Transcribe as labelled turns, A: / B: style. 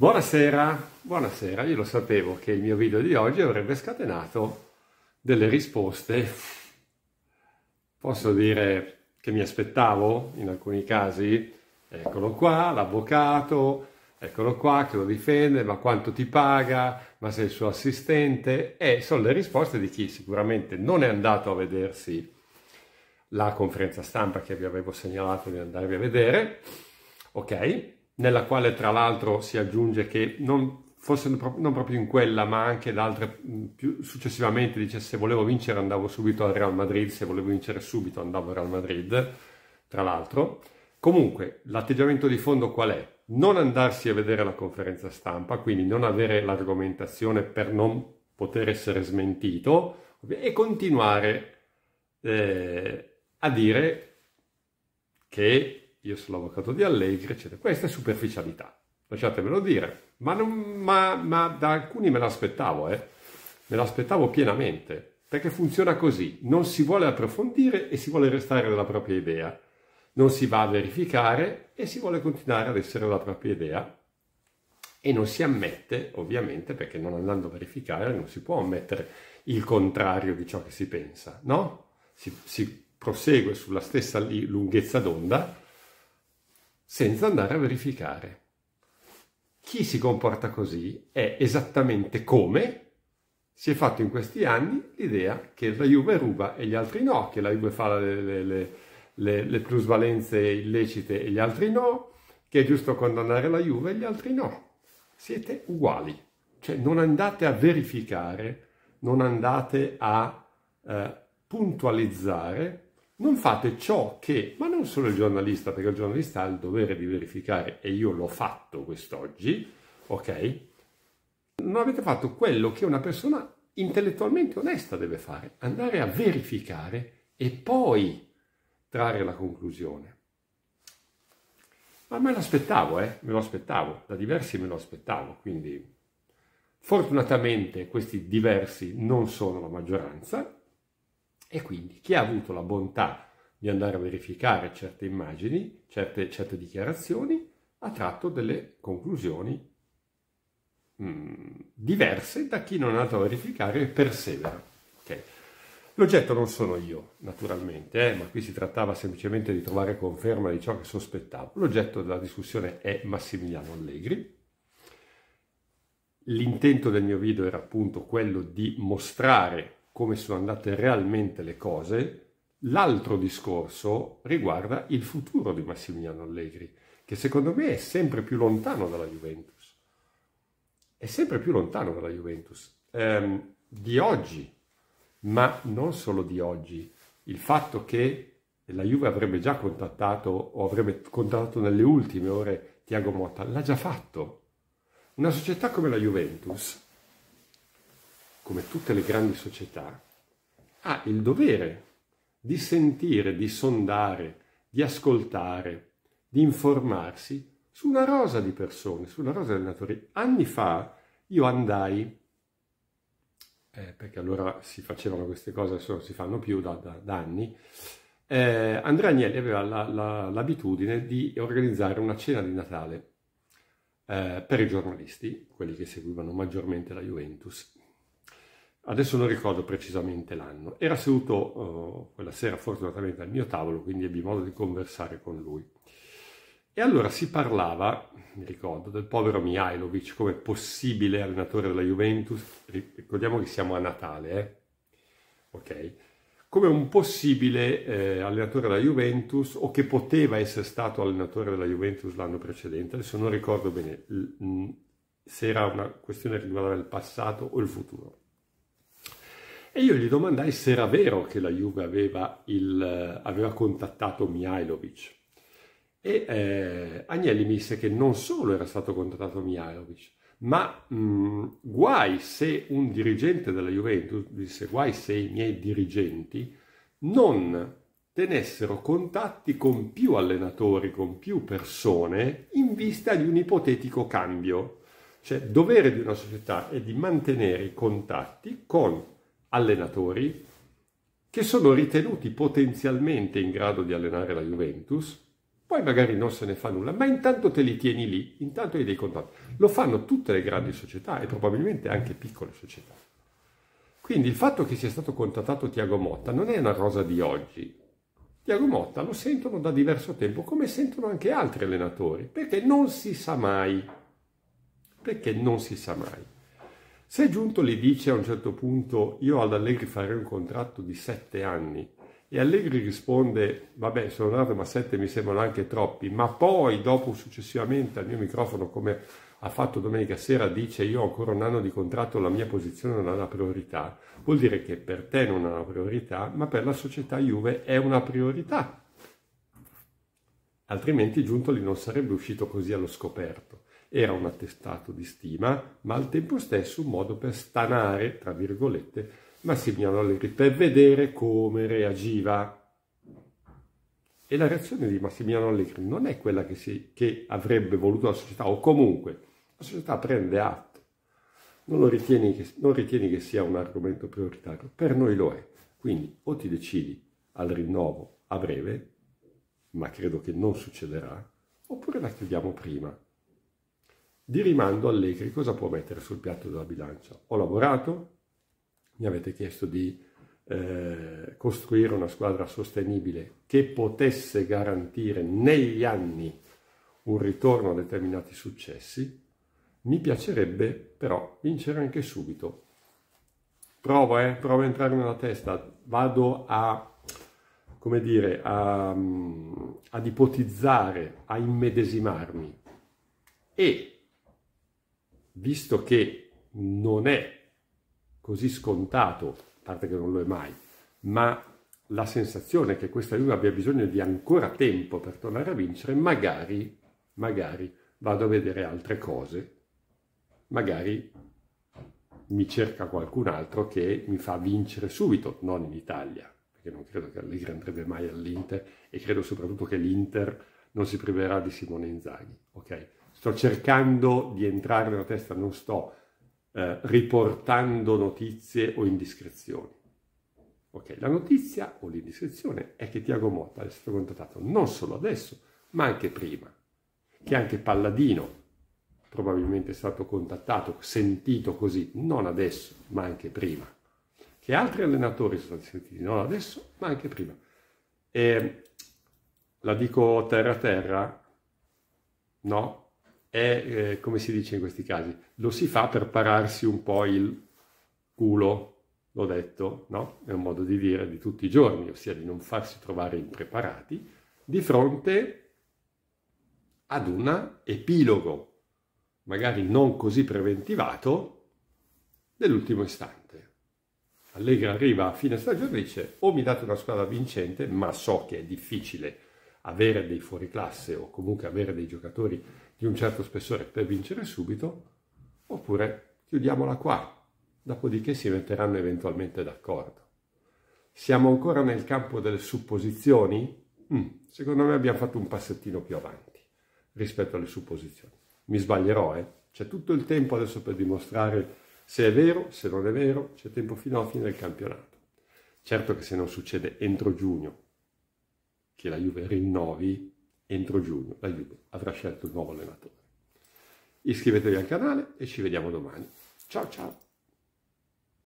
A: Buonasera, buonasera, io lo sapevo che il mio video di oggi avrebbe scatenato delle risposte, posso dire che mi aspettavo in alcuni casi, eccolo qua, l'avvocato, eccolo qua che lo difende, ma quanto ti paga, ma sei il suo assistente, e eh, sono le risposte di chi sicuramente non è andato a vedersi la conferenza stampa che vi avevo segnalato di andarvi a vedere, ok? nella quale tra l'altro si aggiunge che non, forse non proprio in quella ma anche da altre più successivamente dice se volevo vincere andavo subito al Real Madrid, se volevo vincere subito andavo al Real Madrid, tra l'altro. Comunque l'atteggiamento di fondo qual è? Non andarsi a vedere la conferenza stampa, quindi non avere l'argomentazione per non poter essere smentito e continuare eh, a dire che io sono l'avvocato di Allegri, eccetera. Questa è superficialità, lasciatemelo dire, ma, non, ma, ma da alcuni me l'aspettavo, eh. me l'aspettavo pienamente, perché funziona così, non si vuole approfondire e si vuole restare nella propria idea, non si va a verificare e si vuole continuare ad essere la propria idea e non si ammette, ovviamente, perché non andando a verificare non si può ammettere il contrario di ciò che si pensa, no? Si, si prosegue sulla stessa lunghezza d'onda senza andare a verificare. Chi si comporta così è esattamente come si è fatto in questi anni l'idea che la Juve ruba e gli altri no, che la Juve fa le, le, le, le plusvalenze illecite e gli altri no, che è giusto condannare la Juve e gli altri no. Siete uguali, cioè non andate a verificare, non andate a eh, puntualizzare non fate ciò che, ma non solo il giornalista, perché il giornalista ha il dovere di verificare, e io l'ho fatto quest'oggi, ok? Non avete fatto quello che una persona intellettualmente onesta deve fare, andare a verificare e poi trarre la conclusione. Ma me lo aspettavo, eh? Me lo aspettavo, da diversi me lo aspettavo, quindi fortunatamente questi diversi non sono la maggioranza e quindi chi ha avuto la bontà di andare a verificare certe immagini, certe, certe dichiarazioni, ha tratto delle conclusioni mh, mm, diverse da chi non è andato a verificare e persevera. Okay. L'oggetto non sono io, naturalmente, eh, ma qui si trattava semplicemente di trovare conferma di ciò che sospettavo. L'oggetto della discussione è Massimiliano Allegri. L'intento del mio video era appunto quello di mostrare come sono andate realmente le cose, l'altro discorso riguarda il futuro di Massimiliano Allegri, che secondo me è sempre più lontano dalla Juventus. È sempre più lontano dalla Juventus. Ehm, di oggi, ma non solo di oggi, il fatto che la Juve avrebbe già contattato o avrebbe contattato nelle ultime ore Tiago Motta, l'ha già fatto. Una società come la Juventus come tutte le grandi società, ha il dovere di sentire, di sondare, di ascoltare, di informarsi su una rosa di persone, su una rosa di allenatori. Anni fa io andai, eh, perché allora si facevano queste cose, adesso non si fanno più da, da, da anni, eh, Andrea Agnelli aveva la, la, l'abitudine di organizzare una cena di Natale eh, per i giornalisti, quelli che seguivano maggiormente la Juventus, adesso non ricordo precisamente l'anno, era seduto eh, quella sera fortunatamente al mio tavolo, quindi ebbi modo di conversare con lui. E allora si parlava, mi ricordo, del povero Mihailovic come possibile allenatore della Juventus, ricordiamo che siamo a Natale, eh? ok? Come un possibile eh, allenatore della Juventus o che poteva essere stato allenatore della Juventus l'anno precedente, adesso non ricordo bene se era una questione riguardante il passato o il futuro. E io gli domandai se era vero che la Juve aveva, il, aveva contattato Mihailovic. E eh, Agnelli mi disse che non solo era stato contattato Mihailovic, ma mh, mm, guai se un dirigente della Juventus, disse guai se i miei dirigenti non tenessero contatti con più allenatori, con più persone, in vista di un ipotetico cambio. Cioè, dovere di una società è di mantenere i contatti con allenatori che sono ritenuti potenzialmente in grado di allenare la Juventus, poi magari non se ne fa nulla, ma intanto te li tieni lì, intanto hai dei contatti. Lo fanno tutte le grandi società e probabilmente anche piccole società. Quindi il fatto che sia stato contattato Tiago Motta non è una cosa di oggi. Tiago Motta lo sentono da diverso tempo, come sentono anche altri allenatori, perché non si sa mai. Perché non si sa mai. Se Giunto le dice a un certo punto io ad Allegri farei un contratto di sette anni e Allegri risponde vabbè sono andato ma sette mi sembrano anche troppi ma poi dopo successivamente al mio microfono come ha fatto domenica sera dice io ho ancora un anno di contratto la mia posizione non ha una priorità vuol dire che per te non ha una priorità ma per la società Juve è una priorità altrimenti Giuntoli non sarebbe uscito così allo scoperto era un attestato di stima, ma al tempo stesso un modo per stanare, tra virgolette, Massimiliano Allegri, per vedere come reagiva. E la reazione di Massimiliano Allegri non è quella che, si, che avrebbe voluto la società, o comunque la società prende atto. Non ritieni, che, non ritieni che sia un argomento prioritario? Per noi lo è. Quindi o ti decidi al rinnovo a breve, ma credo che non succederà, oppure la chiudiamo prima. Di rimando Allegri cosa può mettere sul piatto della bilancia? Ho lavorato, mi avete chiesto di eh, costruire una squadra sostenibile che potesse garantire negli anni un ritorno a determinati successi, mi piacerebbe però vincere anche subito. Provo, eh, provo a entrare nella testa, vado a, come dire, a, mm, ad ipotizzare, a immedesimarmi e visto che non è così scontato, a parte che non lo è mai, ma la sensazione che questa Juve abbia bisogno di ancora tempo per tornare a vincere, magari, magari vado a vedere altre cose, magari mi cerca qualcun altro che mi fa vincere subito, non in Italia, perché non credo che Allegri andrebbe mai all'Inter e credo soprattutto che l'Inter non si priverà di Simone Inzaghi, ok? sto cercando di entrare nella testa, non sto eh, riportando notizie o indiscrezioni. Ok, la notizia o l'indiscrezione è che Tiago Motta è stato contattato non solo adesso, ma anche prima, che anche Palladino probabilmente è stato contattato, sentito così, non adesso, ma anche prima, che altri allenatori sono stati sentiti non adesso, ma anche prima. E la dico terra terra, no? è, eh, come si dice in questi casi, lo si fa per pararsi un po' il culo, l'ho detto, no? È un modo di dire di tutti i giorni, ossia di non farsi trovare impreparati di fronte ad un epilogo, magari non così preventivato, dell'ultimo istante. Allegra arriva a fine stagione e dice o mi date una squadra vincente, ma so che è difficile avere dei fuoriclasse o comunque avere dei giocatori di un certo spessore per vincere subito, oppure chiudiamola qua, dopodiché si metteranno eventualmente d'accordo. Siamo ancora nel campo delle supposizioni? Mm, secondo me abbiamo fatto un passettino più avanti rispetto alle supposizioni. Mi sbaglierò, eh? C'è tutto il tempo adesso per dimostrare se è vero, se non è vero, c'è tempo fino alla fine del campionato. Certo che se non succede entro giugno che la Juve rinnovi, entro giugno la Juve avrà scelto il nuovo allenatore. Iscrivetevi al canale e ci vediamo domani. Ciao ciao!